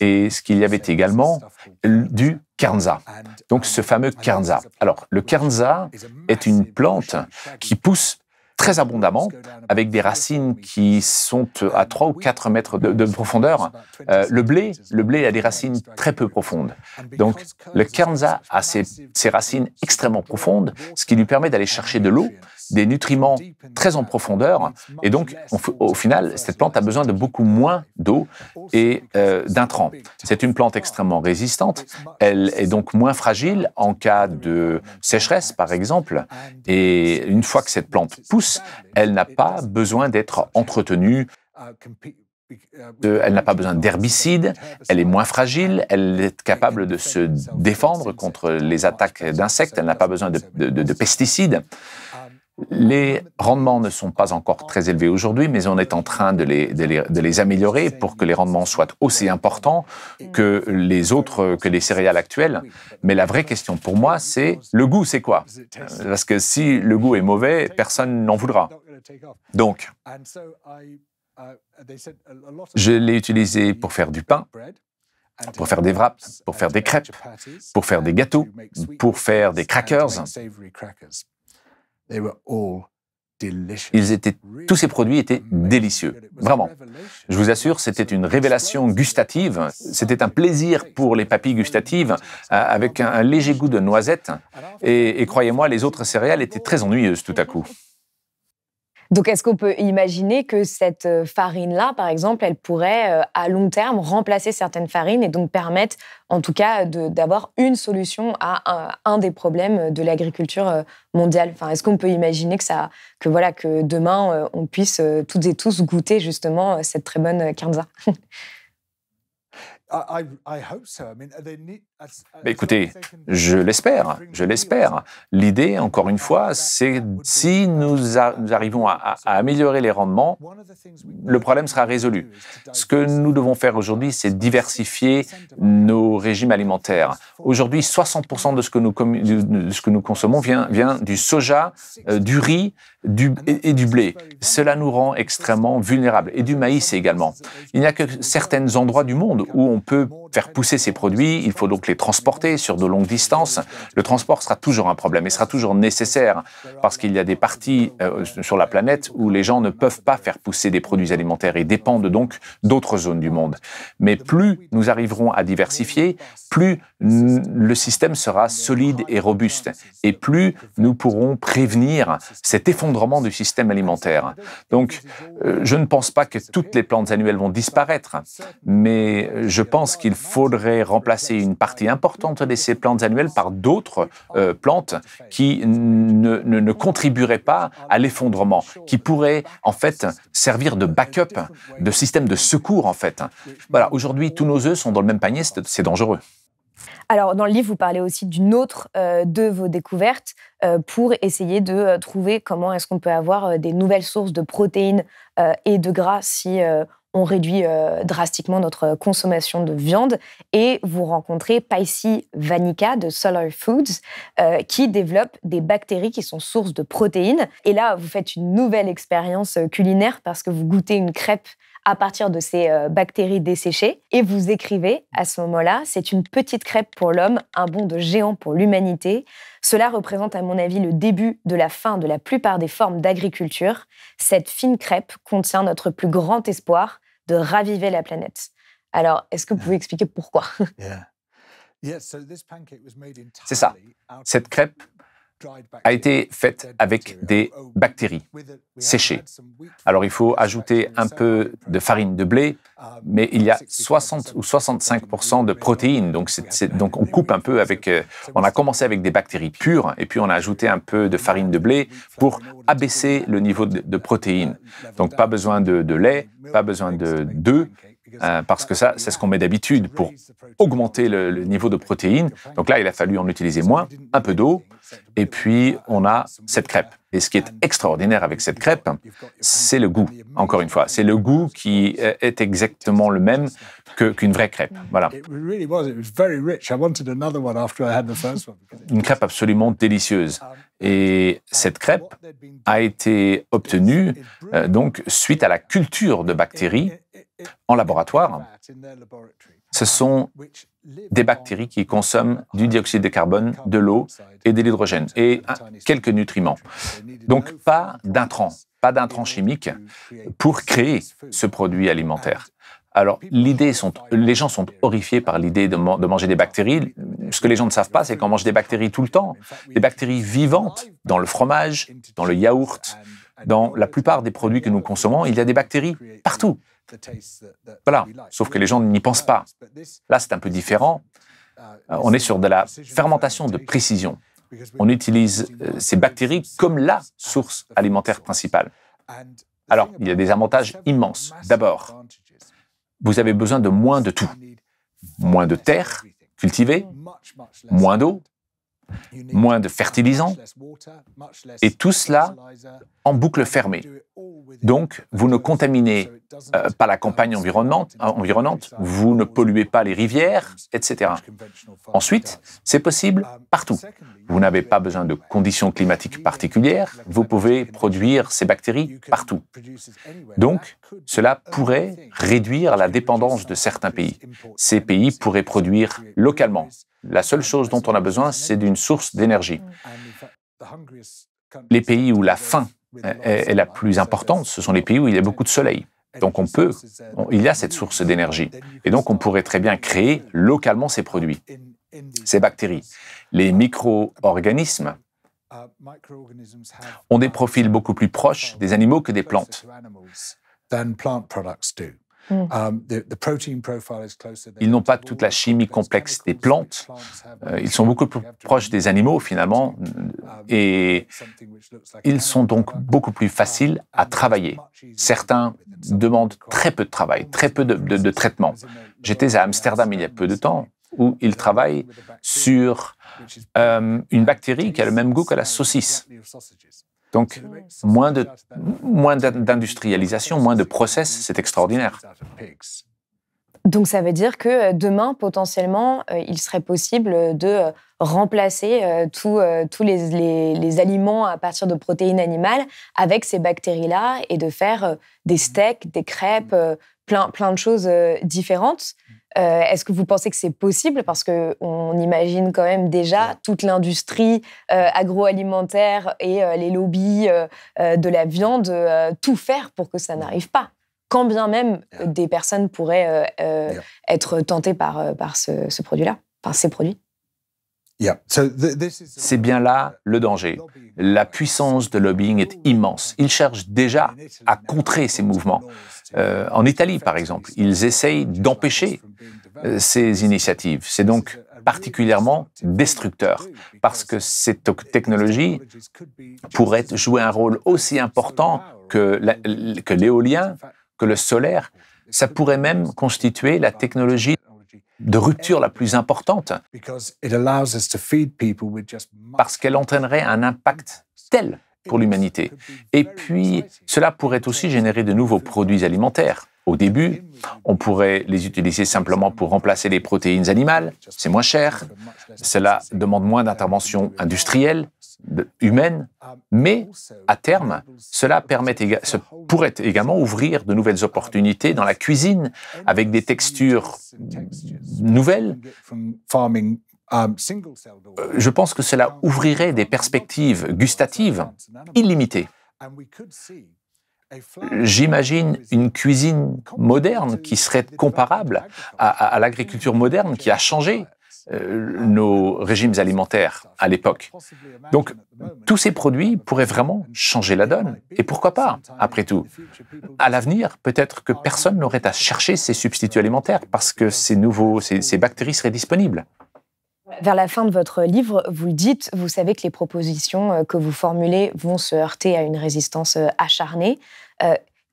Et ce qu'il y avait également du Kernza. Donc ce fameux Kernza. Alors le Kernza est une plante qui pousse très abondamment, avec des racines qui sont à 3 ou 4 mètres de, profondeur. Euh, le blé, le blé a des racines très peu profondes. Donc, le Kernza a ses racines extrêmement profondes, ce qui lui permet d'aller chercher de l'eau, des nutriments très en profondeur. Et donc, au final, cette plante a besoin de beaucoup moins d'eau et euh, d'intrants. C'est une plante extrêmement résistante. Elle est donc moins fragile en cas de sécheresse, par exemple. Et une fois que cette plante pousse, elle n'a pas besoin d'être entretenue euh, elle n'a pas besoin d'herbicides, elle est moins fragile, elle est capable de se défendre contre les attaques d'insectes, elle n'a pas besoin de pesticides. Les rendements ne sont pas encore très élevés aujourd'hui, mais on est en train de les, améliorer pour que les rendements soient aussi importants que les autres, que les céréales actuelles. Mais la vraie question pour moi, c'est le goût, c'est quoi Parce que si le goût est mauvais, personne n'en voudra. Donc, je l'ai utilisé pour faire du pain, pour faire des wraps, pour faire des crêpes, pour faire des gâteaux, pour faire des crackers. Ils étaient, tous ces produits étaient délicieux. Vraiment. Je vous assure, c'était une révélation gustative. C'était un plaisir pour les papilles gustatives, avec un, léger goût de noisette. et croyez-moi, les autres céréales étaient très ennuyeuses tout à coup. Donc, est-ce qu'on peut imaginer que cette euh, farine-là, par exemple, elle pourrait euh, à long terme remplacer certaines farines et donc permettre, en tout cas, d'avoir une solution à un, des problèmes de l'agriculture euh, mondiale enfin, Est-ce qu'on peut imaginer que, ça, que, voilà, que demain, on puisse toutes et tous goûter justement cette très bonne quinza bah, écoutez, je l'espère, je l'espère. L'idée, encore une fois, c'est si nous, arrivons à, améliorer les rendements, le problème sera résolu. Ce que nous devons faire aujourd'hui, c'est diversifier nos régimes alimentaires. Aujourd'hui, 60% de ce que nous, ce que nous consommons vient, vient du soja, euh, du riz du, et, du blé. Cela nous rend extrêmement vulnérables, et du maïs également. Il n'y a que certains endroits du monde où on peut faire pousser ces produits, il faut donc les transporter sur de longues distances, le transport sera toujours un problème et sera toujours nécessaire parce qu'il y a des parties euh, sur la planète où les gens ne peuvent pas faire pousser des produits alimentaires et dépendent donc d'autres zones du monde. Mais plus nous arriverons à diversifier, plus le système sera solide et robuste et plus nous pourrons prévenir cet effondrement du système alimentaire. Donc, euh, je ne pense pas que toutes les plantes annuelles vont disparaître, mais euh, je pense qu'il faudrait remplacer une partie et importante de ces plantes annuelles par d'autres euh, plantes qui ne, ne, contribueraient pas à l'effondrement, qui pourraient en fait servir de backup, de système de secours en fait. Voilà, aujourd'hui tous nos œufs sont dans le même panier, c'est dangereux. Alors, dans le livre, vous parlez aussi d'une autre euh, de vos découvertes euh, pour essayer de trouver comment est-ce qu'on peut avoir des nouvelles sources de protéines et de gras si on réduit euh, drastiquement notre consommation de viande et vous rencontrez Paisi Vanica de Solar Foods euh, qui développe des bactéries qui sont source de protéines. Et là, vous faites une nouvelle expérience euh, culinaire parce que vous goûtez une crêpe à partir de ces bactéries desséchées. Et vous écrivez à ce moment-là, c'est une petite crêpe pour l'homme, un bond de géant pour l'humanité. Cela représente à mon avis le début de la fin de la plupart des formes d'agriculture. Cette fine crêpe contient notre plus grand espoir, de raviver la planète. Alors, est-ce que vous pouvez expliquer pourquoi C'est ça. Cette crêpe a été faite avec des oh, bactéries séchées. Alors il faut ajouter un peu de farine de blé, um, mais il y a 60 ou 65 de protéines, donc, on coupe un peu avec... Euh, on a commencé avec des bactéries pures, et puis on a ajouté un peu de farine de blé pour abaisser le niveau de, protéines. Donc pas besoin de, de lait, pas besoin d'œufs, euh, parce que ça, c'est ce qu'on met d'habitude pour augmenter le, niveau de protéines. Donc là, il a fallu en utiliser moins, un peu d'eau, et puis on a cette crêpe. Et ce qui est extraordinaire avec cette crêpe, c'est le goût. Encore une fois, c'est le goût qui est exactement le même qu'une vraie crêpe. Voilà. Une crêpe absolument délicieuse. Et cette crêpe a été obtenue euh, donc suite à la culture de bactéries en laboratoire, ce sont des bactéries qui consomment du dioxyde de carbone, de l'eau et de l'hydrogène et quelques nutriments. Donc pas d'intrants, pas d'intrants chimiques pour créer ce produit alimentaire. Alors, l'idée les gens sont horrifiés par l'idée de, manger des bactéries. Ce que les gens ne savent pas, c'est qu'on mange des bactéries tout le temps. Des bactéries vivantes dans le fromage, dans le yaourt, dans la plupart des produits que nous consommons, il y a des bactéries partout. Voilà, sauf que les gens n'y pensent pas. Là, c'est un peu différent. Uh, euh, on est sur de la fermentation de précision. On utilise euh, ces bactéries comme la source alimentaire principale. Alors, il y a des avantages immenses. D'abord, vous avez besoin de moins de tout. Moins de terre cultivée, moins d'eau, moins de fertilisants, et tout cela en boucle fermée. Donc, vous ne contaminez euh, pas la campagne euh, environnante, vous ne polluez pas les rivières, etc. Ensuite, c'est possible partout. Vous n'avez pas besoin de conditions climatiques particulières. Vous pouvez produire ces bactéries partout. Donc, cela pourrait réduire la dépendance de certains pays. Ces pays pourraient produire localement. La seule chose dont on a besoin, c'est d'une source d'énergie. Les pays où la faim est la plus importante, ce sont les pays où il y a beaucoup de soleil. Donc on peut, il y a cette source d'énergie. Et donc on pourrait très bien créer localement ces produits. Ces bactéries, les micro-organismes, ah, ont des profils beaucoup plus proches des animaux que des plantes. Hmm. Um, ils n'ont pas toute la chimie complexe des plantes. Euh, ils sont beaucoup plus proches des animaux finalement um, et ils sont donc beaucoup plus um, faciles à travailler. Certains demandent très peu de travail, très peu de, de traitement. J'étais à Amsterdam il y a peu de temps où il travaille sur euh, une bactérie qui a le même goût que la saucisse. Donc, moins, de, moins d'industrialisation, moins de process, c'est extraordinaire. Donc, ça veut dire que euh, demain, potentiellement, euh, il serait possible de remplacer tous les, aliments à partir de protéines animales avec ces bactéries-là et de faire des steaks, des crêpes, plein, plein de choses euh, différentes. Mm. Euh, est-ce que vous pensez que c'est possible Parce qu'on imagine quand même déjà toute l'industrie euh, agroalimentaire et les lobbies de la viande tout faire pour que ça n'arrive pas. Quand bien même des personnes pourraient être tentées par, par ce produit-là, par ces produits. C'est bien là le danger. La puissance de lobbying est immense. Ils cherchent déjà à contrer ces mouvements. Euh, en Italie, par exemple, ils essayent d'empêcher euh, ces initiatives. C'est donc particulièrement destructeur, parce que cette technologie pourrait jouer un rôle aussi important que l'éolien, que le solaire. Ça pourrait même constituer la technologie de rupture la plus importante, parce qu'elle entraînerait un impact tel pour l'humanité. Et puis, cela pourrait aussi générer de nouveaux produits alimentaires. Au début, on pourrait les utiliser simplement pour remplacer les protéines animales, c'est moins cher, cela demande moins d'interventions industrielles, humaine, mais à terme, cela permet pourrait également ouvrir de nouvelles opportunités dans la cuisine avec des textures nouvelles. Euh, je pense que cela ouvrirait des perspectives gustatives illimitées. J'imagine une cuisine moderne qui serait comparable à l'agriculture moderne qui a changé euh, nos régimes alimentaires à l'époque. Donc, tous ces produits pourraient vraiment changer la donne. Et pourquoi pas, après tout À l'avenir, peut-être que personne n'aurait à chercher ces substituts alimentaires parce que ces nouveaux, ces, bactéries seraient disponibles. Vers la fin de votre livre, vous le dites, vous savez que les propositions euh, que vous formulez vont se heurter à une résistance euh, acharnée.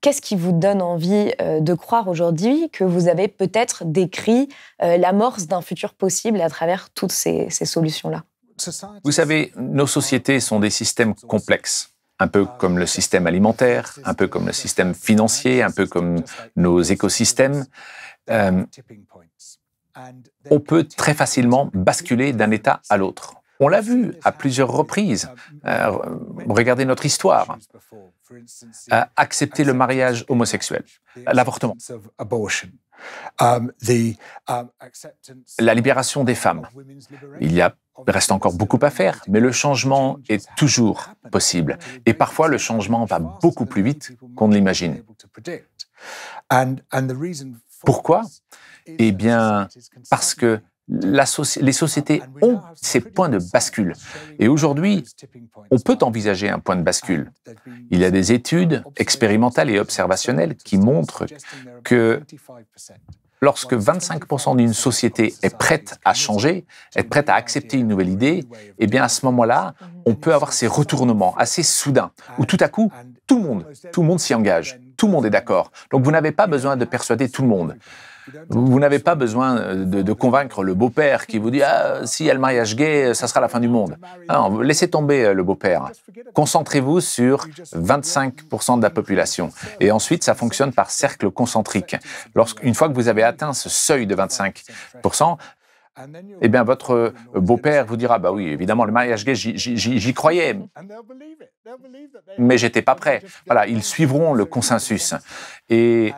Qu'est-ce qui vous donne envie euh, de croire aujourd'hui que vous avez peut-être décrit euh, l'amorce d'un futur possible à travers toutes ces, solutions-là Vous savez, nos sociétés sont des systèmes complexes un peu comme le système alimentaire, un peu comme le système financier, un peu comme nos écosystèmes, euh, on peut très facilement basculer d'un état à l'autre. On l'a vu à plusieurs reprises. Euh, regardez notre histoire. Euh, accepter le mariage homosexuel, l'avortement, um, um, la libération des femmes. Il y a, reste encore beaucoup à faire, mais le changement est toujours possible. Et parfois, le changement va beaucoup plus vite qu'on ne l'imagine. Pourquoi Eh bien, parce que les sociétés ont ces points de bascule. Et aujourd'hui, on peut envisager un point de bascule. Il y a des études expérimentales et observationnelles qui montrent que lorsque 25% d'une société est prête à changer, est prête à accepter une nouvelle idée, eh bien à ce moment-là, on peut avoir ces retournements assez soudains, où tout à coup, tout le monde, tout le monde s'y engage, tout le monde est d'accord. Donc vous n'avez pas besoin de persuader tout le monde. Vous n'avez pas besoin euh, de, convaincre le beau-père qui vous dit ah, si y a le mariage gay, euh, ça sera la fin du monde. Non, laissez tomber euh, le beau-père. Concentrez-vous sur 25% de la population. Et ensuite, ça fonctionne par cercle concentrique. Lorsqu'une fois que vous avez atteint ce seuil de 25%, eh bien, votre beau-père vous dira, bah oui, évidemment, le mariage gay, j'y croyais, mais j'étais pas prêt. Voilà, ils suivront le consensus. Et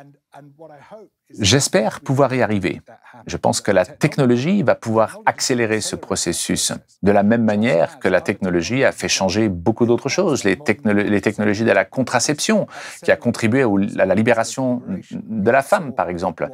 J'espère pouvoir y arriver. Je pense que la technologie va pouvoir accélérer ce processus, de la même manière que la technologie a fait changer beaucoup d'autres choses, les, technologies de la contraception, qui a contribué à la libération de la femme, par exemple.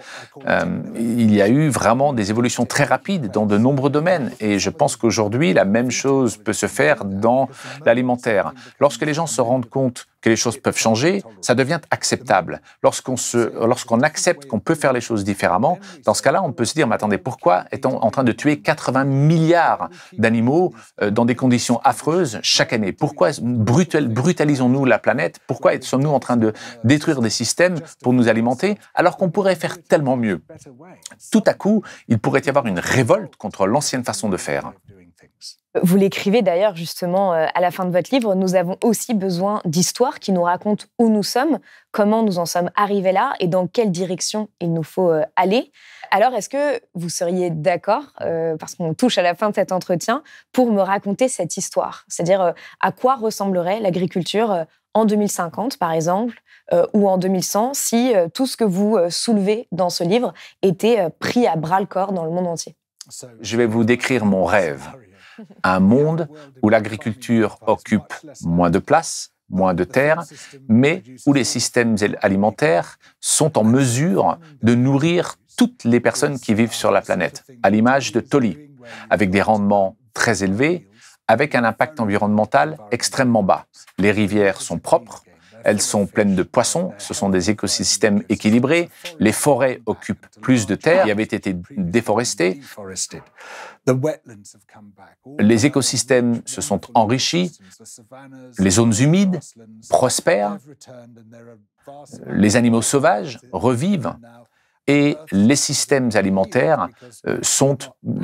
Euh, il y a eu vraiment des évolutions très rapides dans de nombreux domaines, et je pense qu'aujourd'hui, la même chose peut se faire dans l'alimentaire. Lorsque les gens se rendent compte que les choses peuvent changer, ça devient acceptable. Lorsqu'on se, lorsqu'on accepte qu'on peut faire les choses différemment, dans ce cas-là, on peut se dire, mais attendez, pourquoi est-on en train de tuer 80 milliards d'animaux euh, dans des conditions affreuses chaque année Pourquoi brutalisons-nous la planète Pourquoi sommes-nous en train de détruire des systèmes pour nous alimenter alors qu'on pourrait faire tellement mieux Tout à coup, il pourrait y avoir une révolte contre l'ancienne façon de faire. Vous l'écrivez d'ailleurs justement euh, à la fin de votre livre, nous avons aussi besoin d'histoires qui nous racontent où nous sommes, comment nous en sommes arrivés là et dans quelle direction il nous faut euh, aller. Alors est-ce que vous seriez d'accord, euh, parce qu'on touche à la fin de cet entretien, pour me raconter cette histoire C'est-à-dire à quoi ressemblerait l'agriculture en 2050 par exemple ou en 2100 si tout ce que vous soulevez dans ce livre était pris à bras le corps dans le monde entier je vais vous décrire mon rêve un monde où l'agriculture occupe moins de place, moins de terre, mais où les systèmes alimentaires sont en mesure de nourrir toutes les personnes qui vivent sur la planète, à l'image de tolly avec des rendements très élevés, avec un impact environnemental extrêmement bas. Les rivières sont propres, elles sont pleines de poissons, ce sont des écosystèmes équilibrés, les forêts occupent plus de terres y avait été déforesté, Les écosystèmes se sont enrichis, les zones humides prospèrent, les animaux sauvages revivent et les systèmes alimentaires euh, sont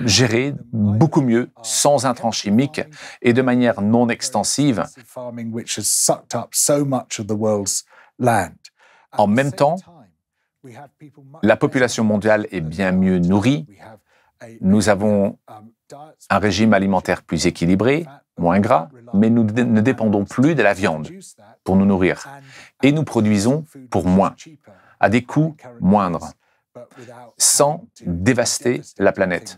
gérés beaucoup mieux sans intrants chimiques et de manière non extensive. En même temps, la population mondiale est bien mieux nourrie. Nous avons un régime alimentaire plus équilibré, moins gras, mais nous ne dépendons plus de la viande pour nous nourrir. Et nous produisons pour moins, à des coûts moindres sans dévaster la planète.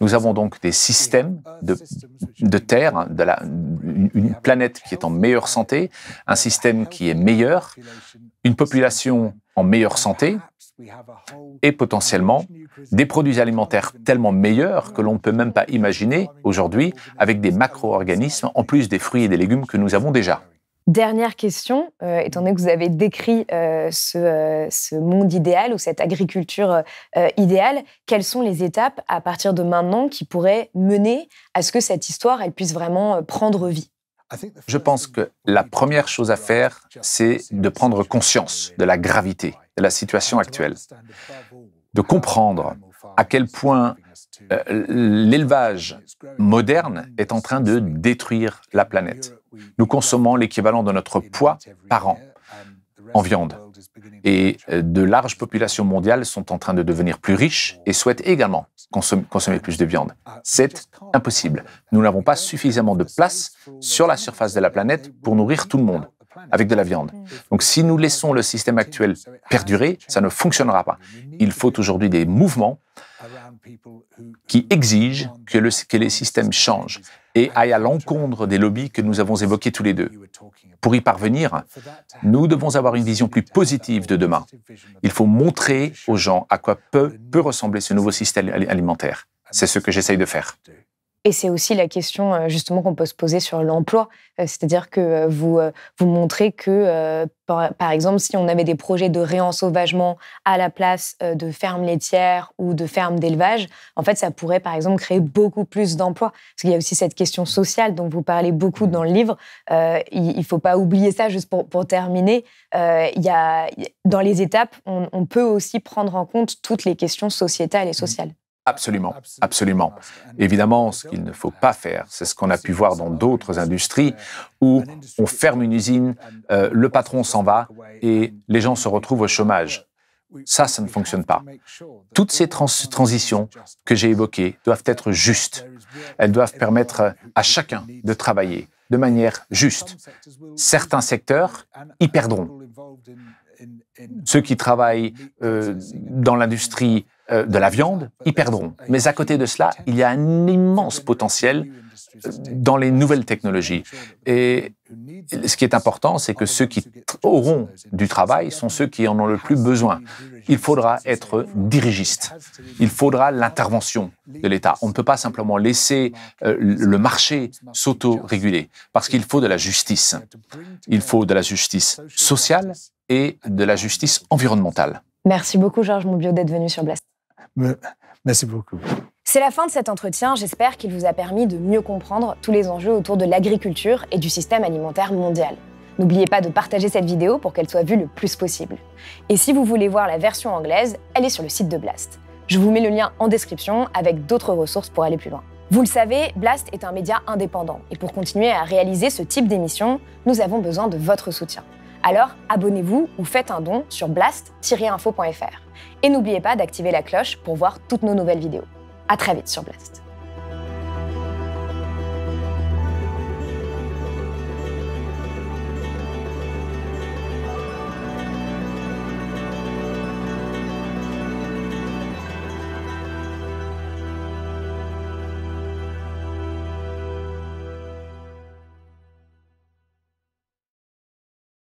Nous avons donc des systèmes de, de terre, une planète qui est en meilleure santé, un système qui est meilleur, une population en meilleure santé et potentiellement des produits alimentaires tellement meilleurs que l'on ne peut même pas imaginer aujourd'hui avec des macro-organismes en plus des fruits et des légumes que nous avons déjà. Dernière question, euh, étant donné que vous avez décrit euh, euh, ce, monde idéal ou cette agriculture idéale, quelles sont les étapes à partir de maintenant qui pourraient mener à ce que cette histoire elle puisse vraiment prendre vie Je pense que la première chose à faire, c'est de prendre conscience de la gravité de la situation actuelle, de comprendre à quel point l'élevage moderne est en train de détruire la planète nous consommons l'équivalent de notre poids par an en viande. Et euh, de larges populations mondiales sont en train de devenir plus riches et souhaitent également consommer, plus de viande. C'est impossible. Nous n'avons pas suffisamment de place sur la surface de la planète pour nourrir tout le monde avec de la viande. Donc si nous laissons le système actuel perdurer, ça ne fonctionnera pas. Il faut aujourd'hui des mouvements qui exigent que, que les systèmes changent et aille à l'encontre des lobbies que nous avons évoqués tous les deux. Pour y parvenir, nous devons avoir une vision plus positive de demain. Il faut montrer aux gens à quoi peut, peut ressembler ce nouveau système alimentaire. C'est ce que j'essaye de faire. Et c'est aussi la question euh, justement qu'on peut se poser sur l'emploi, euh, c'est-à-dire que euh, vous vous montrez que par, exemple si on avait des projets de réensauvagement à la place de fermes laitières ou de fermes d'élevage, en fait ça pourrait par exemple créer beaucoup plus d'emplois parce qu'il y a aussi cette question sociale dont vous parlez beaucoup dans le livre. il, ne faut pas oublier ça juste pour, pour terminer. il y a dans les étapes on peut aussi prendre en compte toutes les questions sociétales et mmh. sociales. Absolument, absolument. Évidemment, ce qu'il ne faut pas faire, c'est ce qu'on a pu voir dans d'autres industries où on ferme une usine, euh, le patron s'en va et les gens se retrouvent au chômage. Ça, ça ne fonctionne pas. Toutes ces transitions que j'ai évoquées doivent être justes. Elles doivent permettre à chacun de travailler de manière juste. Certains secteurs y perdront. Ceux qui travaillent euh, dans l'industrie euh, de la viande, ils perdront. Mais à côté de cela, il y a un immense potentiel euh, dans les nouvelles technologies. Et ce qui est important, c'est que ceux qui auront du travail sont ceux qui en ont le plus besoin. Il faudra être dirigiste. Il faudra l'intervention de l'État. On ne peut pas simplement laisser euh, le marché s'auto-réguler parce qu'il faut de la justice. Il faut de la justice sociale et de la justice environnementale. Merci beaucoup, Georges Monbiot, d'être venu sur Blast. Merci beaucoup. C'est la fin de cet entretien. J'espère qu'il vous a permis de mieux comprendre tous les enjeux autour de l'agriculture et du système alimentaire mondial. N'oubliez pas de partager cette vidéo pour qu'elle soit vue le plus possible. Et si vous voulez voir la version anglaise, elle est sur le site de Blast. Je vous mets le lien en description avec d'autres ressources pour aller plus loin. Vous le savez, Blast est un média indépendant et pour continuer à réaliser ce type d'émission, nous avons besoin de votre soutien. Alors abonnez-vous ou faites un don sur blast-info.fr et n'oubliez pas d'activer la cloche pour voir toutes nos nouvelles vidéos. À très vite sur Blast.